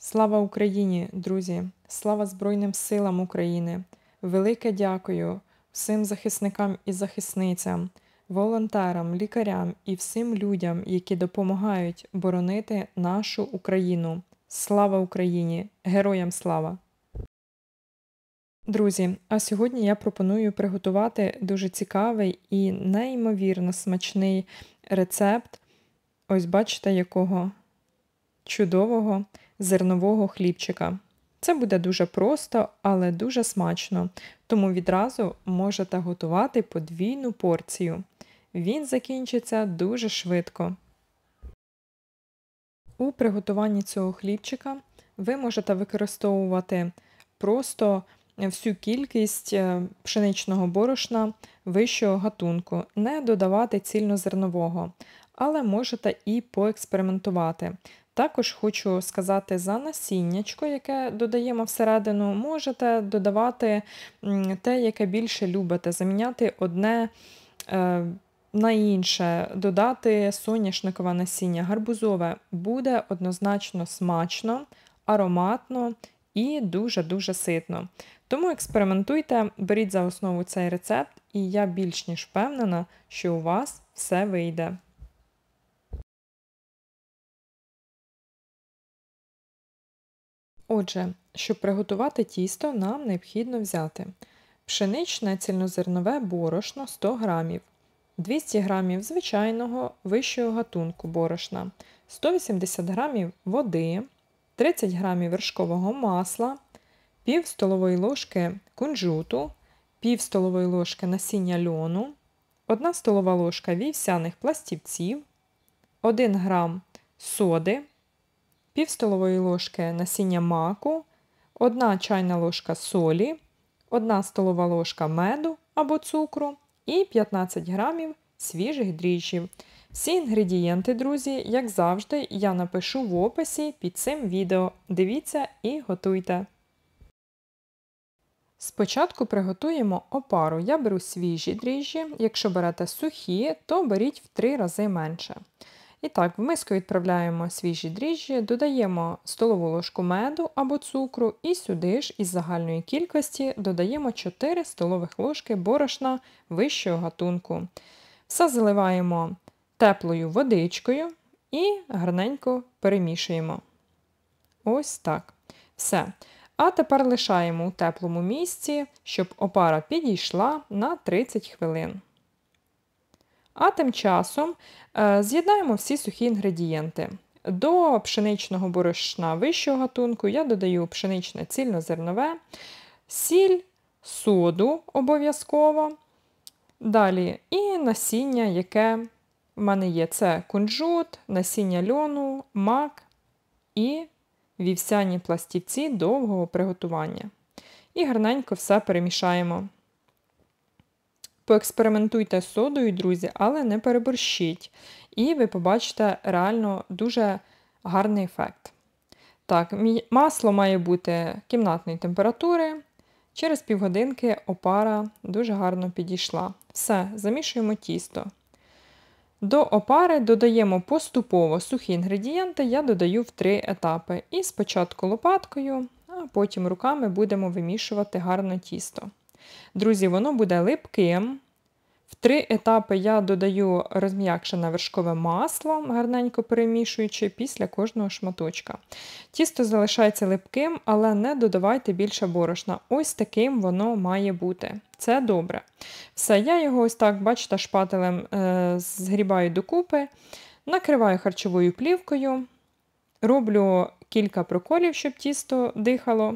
Слава Україні, друзі! Слава Збройним силам України! Велике дякую всім захисникам і захисницям, волонтерам, лікарям і всім людям, які допомагають боронити нашу Україну. Слава Україні! Героям слава! Друзі, а сьогодні я пропоную приготувати дуже цікавий і неймовірно смачний рецепт. Ось бачите, якого чудового зернового хлібчика. Це буде дуже просто, але дуже смачно, тому відразу можете готувати подвійну порцію. Він закінчиться дуже швидко. У приготуванні цього хлібчика ви можете використовувати просто всю кількість е, пшеничного борошна вищого гатунку, не додавати цільнозернового, але можете і поекспериментувати. Також хочу сказати за насіннячко, яке додаємо всередину, можете додавати те, яке більше любите, заміняти одне. Е, на інше додати соняшникове насіння гарбузове буде однозначно смачно, ароматно і дуже-дуже ситно. Тому експериментуйте, беріть за основу цей рецепт, і я більш ніж впевнена, що у вас все вийде. Отже, щоб приготувати тісто, нам необхідно взяти пшеничне цільнозернове борошно 100 г, 200 г звичайного вищого гатунку борошна, 180 г води, 30 г вершкового масла, пів столової ложки кунжуту, пів столової ложки насіння льону, 1 столова ложка вівсяних пластівців, 1 г соди пів столової ложки насіння маку, 1 чайна ложка солі, 1 столова ложка меду або цукру і 15 грамів свіжих дріжджів. Всі інгредієнти, друзі, як завжди, я напишу в описі під цим відео. Дивіться і готуйте. Спочатку приготуємо опару. Я беру свіжі дріжджі, якщо берете сухі, то беріть в 3 рази менше. І так, в миску відправляємо свіжі дріжджі, додаємо столову ложку меду або цукру і сюди ж із загальної кількості додаємо 4 столових ложки борошна вищого гатунку. Все заливаємо теплою водичкою і гарненько перемішуємо. Ось так. Все. А тепер лишаємо у теплому місці, щоб опара підійшла на 30 хвилин. А тим часом е, з'єднаємо всі сухі інгредієнти. До пшеничного борошна вищого гатунку я додаю пшеничне цільнозернове, сіль, соду обов'язково. Далі і насіння, яке в мене є: це кунжут, насіння льону, мак і вівсяні пластівці довгого приготування. І гарненько все перемішаємо. Поекспериментуйте з содою, друзі, але не переборщіть. І ви побачите реально дуже гарний ефект. Так, масло має бути кімнатної температури. Через півгодинки опара дуже гарно підійшла. Все, замішуємо тісто. До опари додаємо поступово сухі інгредієнти, я додаю в три етапи. І спочатку лопаткою, а потім руками будемо вимішувати гарно тісто. Друзі, воно буде липким. В три етапи я додаю розм'якшене вершкове масло, гарненько перемішуючи після кожного шматочка. Тісто залишається липким, але не додавайте більше борошна. Ось таким воно має бути. Це добре. Все, я його ось так, бачите, шпателем е згрібаю докупи, накриваю харчовою плівкою, роблю кілька проколів, щоб тісто дихало,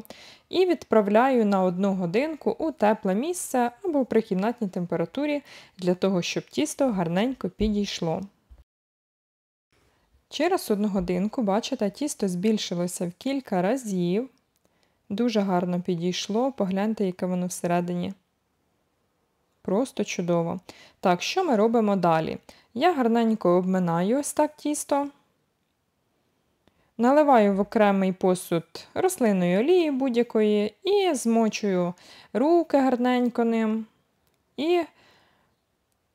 і відправляю на одну годинку у тепле місце або при кімнатній температурі для того, щоб тісто гарненько підійшло. Через одну годинку, бачите, тісто збільшилося в кілька разів. Дуже гарно підійшло, погляньте, яке воно всередині. Просто чудово. Так, що ми робимо далі? Я гарненько обминаю ось так тісто. Наливаю в окремий посуд рослинної олії будь-якої і змочую руки гарненько ним і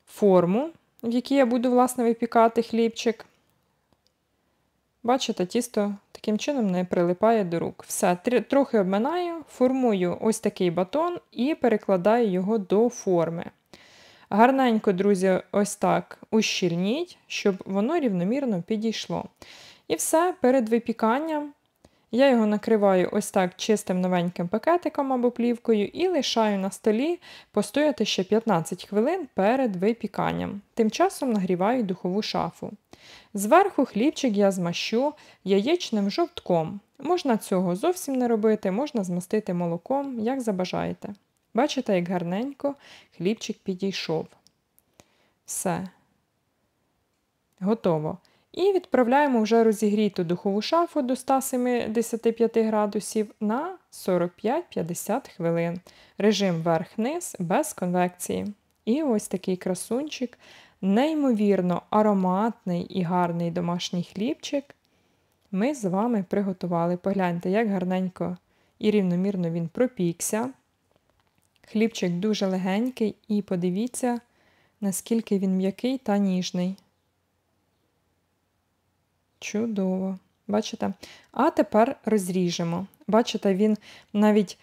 форму, в якій я буду, власне, випікати хлібчик. Бачите, тісто таким чином не прилипає до рук. Все, трохи обминаю, формую ось такий батон і перекладаю його до форми. Гарненько, друзі, ось так ущільніть, щоб воно рівномірно підійшло. І все перед випіканням. Я його накриваю ось так чистим новеньким пакетиком або плівкою і лишаю на столі постояти ще 15 хвилин перед випіканням. Тим часом нагріваю духову шафу. Зверху хлібчик я змащу яєчним жовтком. Можна цього зовсім не робити, можна змастити молоком, як забажаєте. Бачите, як гарненько хлібчик підійшов. Все. Готово. І відправляємо вже розігріту духову шафу до 175 градусів на 45-50 хвилин. Режим верх-низ без конвекції. І ось такий красунчик, неймовірно ароматний і гарний домашній хлібчик. Ми з вами приготували. Погляньте, як гарненько і рівномірно він пропікся. Хлібчик дуже легенький, і подивіться, наскільки він м'який та ніжний. Чудово. Бачите? А тепер розріжемо. Бачите, він навіть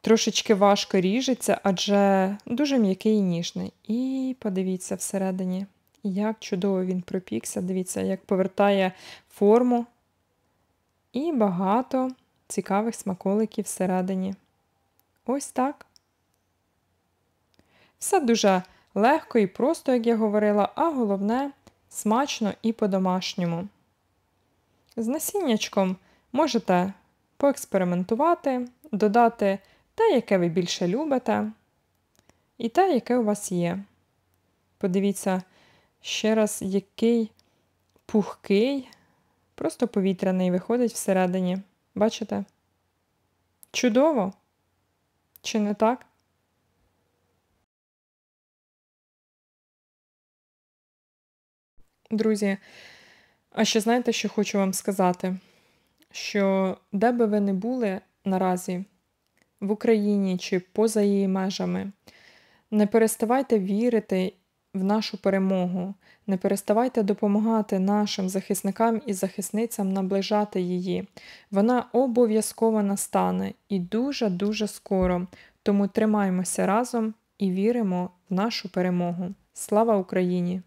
трошечки важко ріжеться, адже дуже м'який і ніжний. І подивіться всередині, як чудово він пропікся. Дивіться, як повертає форму. І багато цікавих смаколиків всередині. Ось так. Все дуже легко і просто, як я говорила, а головне смачно і по-домашньому. З насіннячком можете поекспериментувати, додати те, яке ви більше любите, і те, яке у вас є. Подивіться ще раз, який пухкий, просто повітряний виходить всередині. Бачите? Чудово? Чи не так? Друзі, а ще знаєте, що хочу вам сказати? Що де би ви не були наразі в Україні чи поза її межами, не переставайте вірити в нашу перемогу, не переставайте допомагати нашим захисникам і захисницям наближати її. Вона обов'язково настане і дуже-дуже скоро. Тому тримаємося разом і віримо в нашу перемогу. Слава Україні!